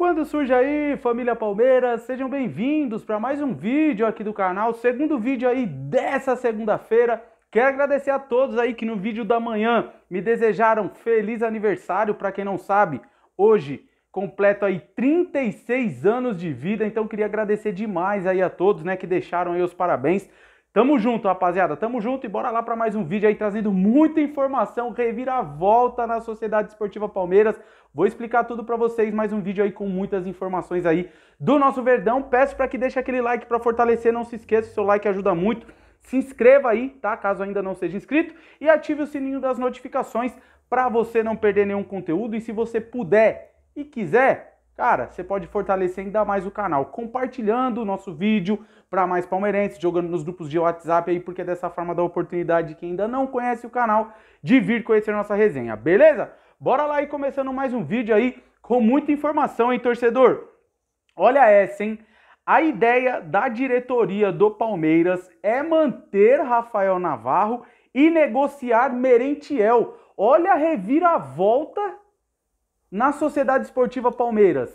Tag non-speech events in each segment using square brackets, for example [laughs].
Quando surge aí, família Palmeiras, sejam bem-vindos para mais um vídeo aqui do canal, segundo vídeo aí dessa segunda-feira. Quero agradecer a todos aí que no vídeo da manhã me desejaram feliz aniversário, para quem não sabe, hoje completo aí 36 anos de vida, então queria agradecer demais aí a todos, né, que deixaram aí os parabéns. Tamo junto, rapaziada. Tamo junto e bora lá para mais um vídeo aí trazendo muita informação, reviravolta na Sociedade Esportiva Palmeiras. Vou explicar tudo para vocês, mais um vídeo aí com muitas informações aí do nosso Verdão. Peço para que deixe aquele like para fortalecer, não se esqueça, seu like ajuda muito. Se inscreva aí, tá? Caso ainda não seja inscrito e ative o sininho das notificações para você não perder nenhum conteúdo e se você puder e quiser, cara, você pode fortalecer ainda mais o canal, compartilhando o nosso vídeo para mais palmeirenses, jogando nos grupos de WhatsApp aí, porque é dessa forma dá oportunidade de quem ainda não conhece o canal de vir conhecer nossa resenha, beleza? Bora lá e começando mais um vídeo aí com muita informação, hein, torcedor? Olha essa, hein? A ideia da diretoria do Palmeiras é manter Rafael Navarro e negociar Merentiel. Olha a reviravolta na Sociedade Esportiva Palmeiras?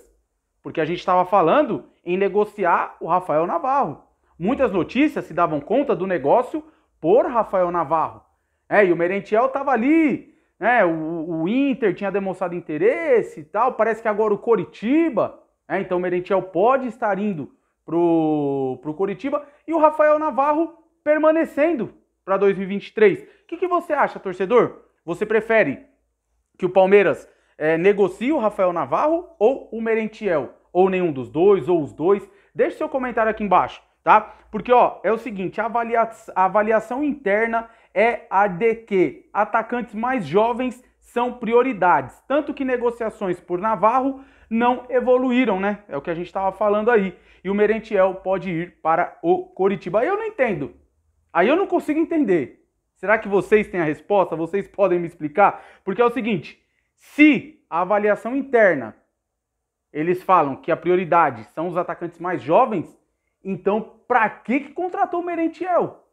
Porque a gente estava falando em negociar o Rafael Navarro. Muitas notícias se davam conta do negócio por Rafael Navarro. É, e o Merentiel estava ali, né? O, o, Inter tinha demonstrado interesse e tal. Parece que agora o Coritiba, é, então o Merentiel pode estar indo pro pro Coritiba e o Rafael Navarro permanecendo para 2023. O que, que você acha, torcedor? Você prefere que o Palmeiras é, negocia o Rafael Navarro ou o Merentiel? Ou nenhum dos dois, ou os dois? Deixe seu comentário aqui embaixo, tá? Porque, ó, é o seguinte, a, avalia a avaliação interna é a de que atacantes mais jovens são prioridades. Tanto que negociações por Navarro não evoluíram, né? É o que a gente estava falando aí. E o Merentiel pode ir para o Coritiba. Aí eu não entendo. Aí eu não consigo entender. Será que vocês têm a resposta? Vocês podem me explicar? Porque é o seguinte, se a avaliação interna eles falam que a prioridade são os atacantes mais jovens, então para que que contratou o Merentiel?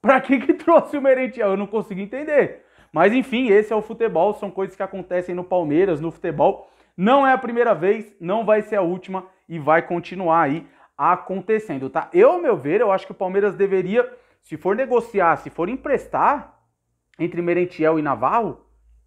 Para que que [laughs] trouxe o Merentiel? Eu não consigo entender. Mas enfim, esse é o futebol, são coisas que acontecem no Palmeiras, no futebol. Não é a primeira vez, não vai ser a última e vai continuar aí acontecendo, tá? Eu, ao meu ver, eu acho que o Palmeiras deveria, se for negociar, se for emprestar entre Merentiel e Navarro,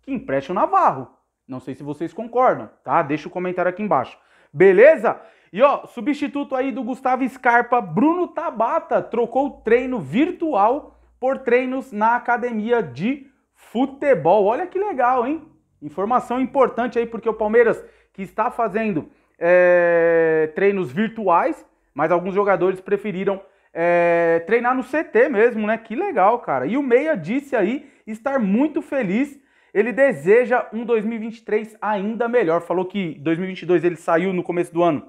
que empreste o Navarro. Não sei se vocês concordam, tá? Deixa o comentário aqui embaixo. Beleza? E ó, substituto aí do Gustavo Scarpa, Bruno Tabata trocou treino virtual por treinos na academia de futebol. Olha que legal, hein? Informação importante aí, porque o Palmeiras que está fazendo é, treinos virtuais, mas alguns jogadores preferiram é, treinar no CT mesmo, né? Que legal, cara. E o Meia disse aí estar muito feliz ele deseja um 2023 ainda melhor. Falou que 2022 ele saiu no começo do ano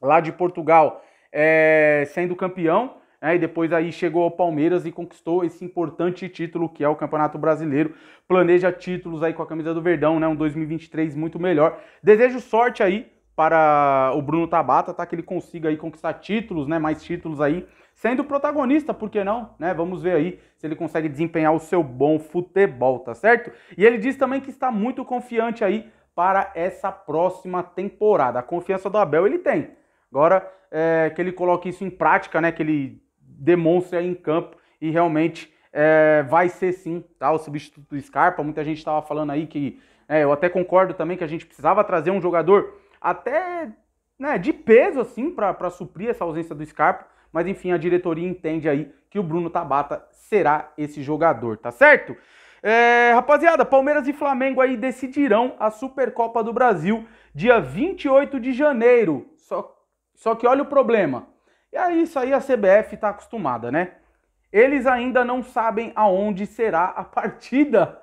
lá de Portugal é, sendo campeão. Né, e depois aí chegou ao Palmeiras e conquistou esse importante título que é o Campeonato Brasileiro. Planeja títulos aí com a camisa do Verdão, né? Um 2023 muito melhor. Desejo sorte aí para o Bruno Tabata, tá? Que ele consiga aí conquistar títulos, né? Mais títulos aí, sendo protagonista, por que não? Né? Vamos ver aí se ele consegue desempenhar o seu bom futebol, tá certo? E ele diz também que está muito confiante aí para essa próxima temporada. A confiança do Abel ele tem. Agora é, que ele coloque isso em prática, né? Que ele demonstre aí em campo e realmente é, vai ser sim, tá? O substituto do Scarpa. Muita gente estava falando aí que é, eu até concordo também que a gente precisava trazer um jogador até né, de peso, assim, para suprir essa ausência do Scarpa. Mas enfim, a diretoria entende aí que o Bruno Tabata será esse jogador, tá certo? É, rapaziada, Palmeiras e Flamengo aí decidirão a Supercopa do Brasil dia 28 de janeiro. Só, só que olha o problema. E aí, isso aí a CBF está acostumada, né? Eles ainda não sabem aonde será a [laughs] partida.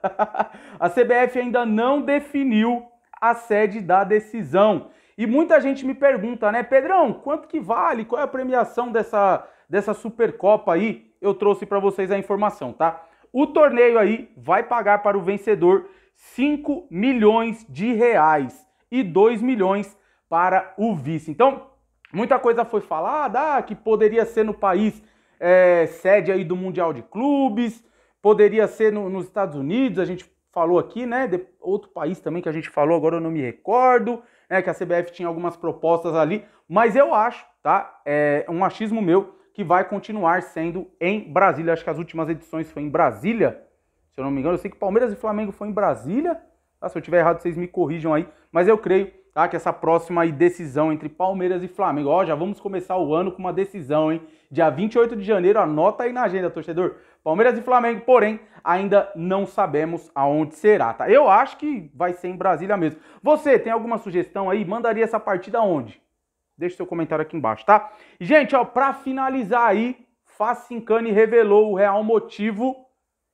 a CBF ainda não definiu a sede da decisão. E muita gente me pergunta, né, Pedrão, quanto que vale? Qual é a premiação dessa, dessa Supercopa aí? Eu trouxe para vocês a informação, tá? O torneio aí vai pagar para o vencedor 5 milhões de reais e 2 milhões para o vice. Então, muita coisa foi falada, ah, que poderia ser no país é, sede aí do Mundial de Clubes, poderia ser no, nos Estados Unidos, a gente falou aqui, né? De outro país também que a gente falou, agora eu não me recordo, né? Que a CBF tinha algumas propostas ali, mas eu acho, tá? É um achismo meu que vai continuar sendo em Brasília. Acho que as últimas edições foi em Brasília, se eu não me engano. Eu sei que Palmeiras e Flamengo foi em Brasília. Tá? Se eu tiver errado, vocês me corrijam aí, mas eu creio tá? Que essa próxima decisão entre Palmeiras e Flamengo, ó, já vamos começar o ano com uma decisão, hein? Dia 28 de janeiro, anota aí na agenda, torcedor. Palmeiras e Flamengo, porém, ainda não sabemos aonde será, tá? Eu acho que vai ser em Brasília mesmo. Você tem alguma sugestão aí? Mandaria essa partida onde? Deixe seu comentário aqui embaixo, tá? Gente, ó, para finalizar aí, Facincani revelou o real motivo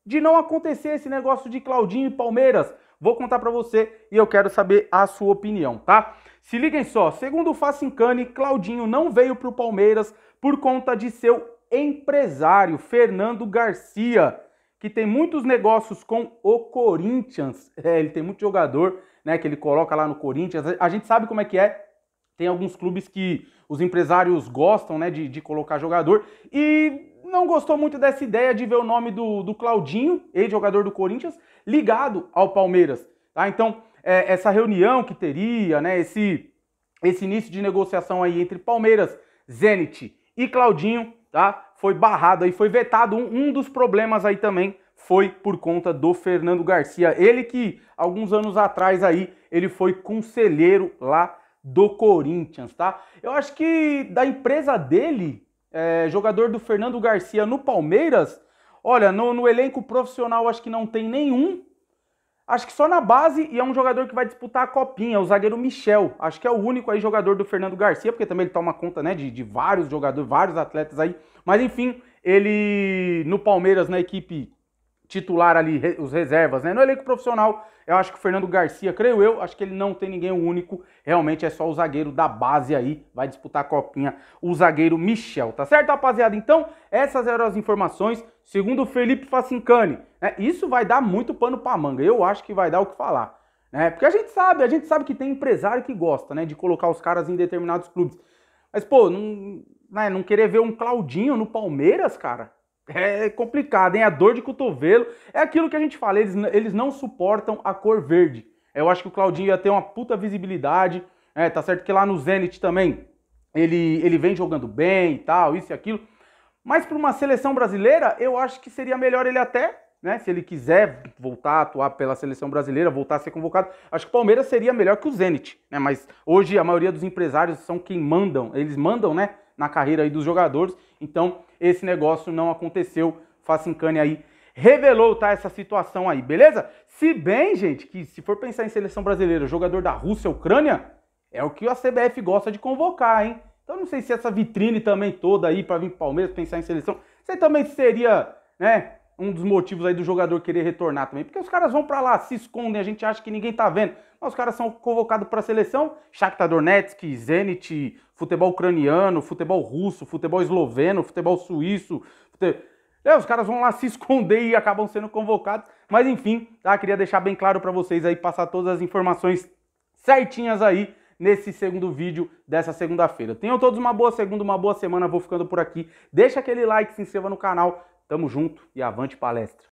de não acontecer esse negócio de Claudinho e Palmeiras. Vou contar para você e eu quero saber a sua opinião, tá? Se liguem só, segundo o Facincani, Claudinho não veio para o Palmeiras por conta de seu empresário, Fernando Garcia, que tem muitos negócios com o Corinthians. [laughs] É, ele tem muito jogador, né, que ele coloca lá no Corinthians. A gente sabe como é que é. Tem alguns clubes que os empresários gostam, né, de, de colocar jogador. E não gostou muito dessa ideia de ver o nome do, do Claudinho, ex-jogador do Corinthians, ligado ao Palmeiras. Tá? Então, é, essa reunião que teria, né, esse, esse início de negociação aí entre Palmeiras, Zenit e Claudinho, tá? Foi barrado e foi vetado. Um, um dos problemas aí também foi por conta do Fernando Garcia. Ele que, alguns anos atrás aí, ele foi conselheiro lá do Corinthians, tá? Eu acho que da empresa dele, é, jogador do Fernando Garcia no Palmeiras, olha, no, no elenco profissional acho que não tem nenhum. Acho que só na base e é um jogador que vai disputar a copinha, o zagueiro Michel. Acho que é o único aí jogador do Fernando Garcia, porque também ele toma conta né, de, de vários jogadores, vários atletas aí. Mas enfim, ele no Palmeiras, na equipe titular ali, os reservas, né? No elenco profissional, eu acho que o Fernando Garcia, creio eu, acho que ele não tem ninguém único, realmente é só o zagueiro da base aí, vai disputar a copinha, o zagueiro Michel, tá certo, rapaziada? Então, essas eram as informações, segundo o Felipe Facincani, né? Isso vai dar muito pano pra manga, eu acho que vai dar o que falar, né? Porque a gente sabe, a gente sabe que tem empresário que gosta, né, de colocar os caras em determinados clubes. Mas, pô, não, né, não querer ver um Claudinho no Palmeiras, cara, é complicado, hein? A dor de cotovelo. É aquilo que a gente fala, eles, eles não suportam a cor verde. Eu acho que o Claudinho ia ter uma puta visibilidade. É, tá certo que lá no Zenit também ele, ele vem jogando bem e tal, isso e aquilo. Mas para uma seleção brasileira, eu acho que seria melhor ele até, né? Se ele quiser voltar a atuar pela seleção brasileira, voltar a ser convocado, acho que o Palmeiras seria melhor que o Zenit, né? Mas hoje a maioria dos empresários são quem mandam, eles mandam, né? na carreira aí dos jogadores. Então, esse negócio não aconteceu. Facincani aí revelou, tá, essa situação aí, beleza? Se bem, gente, que se for pensar em seleção brasileira, jogador da Rússia, Ucrânia, é o que a CBF gosta de convocar, hein? Então não sei se essa vitrine também toda aí para vir pro Palmeiras pensar em seleção, você também seria, né, um dos motivos aí do jogador querer retornar também. Porque os caras vão para lá, se escondem, a gente acha que ninguém tá vendo. Mas os caras são convocados para a seleção, Shakhtar Donetsk, Zenit, futebol ucraniano, futebol russo, futebol esloveno, futebol suíço. Futebol... É, os caras vão lá se [laughs] esconder e acabam sendo convocados. Mas enfim, tá? queria deixar bem claro para vocês aí, passar todas as informações certinhas aí nesse segundo vídeo dessa segunda-feira. Tenham todos uma boa segunda, uma boa semana, vou ficando por aqui. Deixa aquele like, se inscreva no canal, Tamo junto e avante palestra!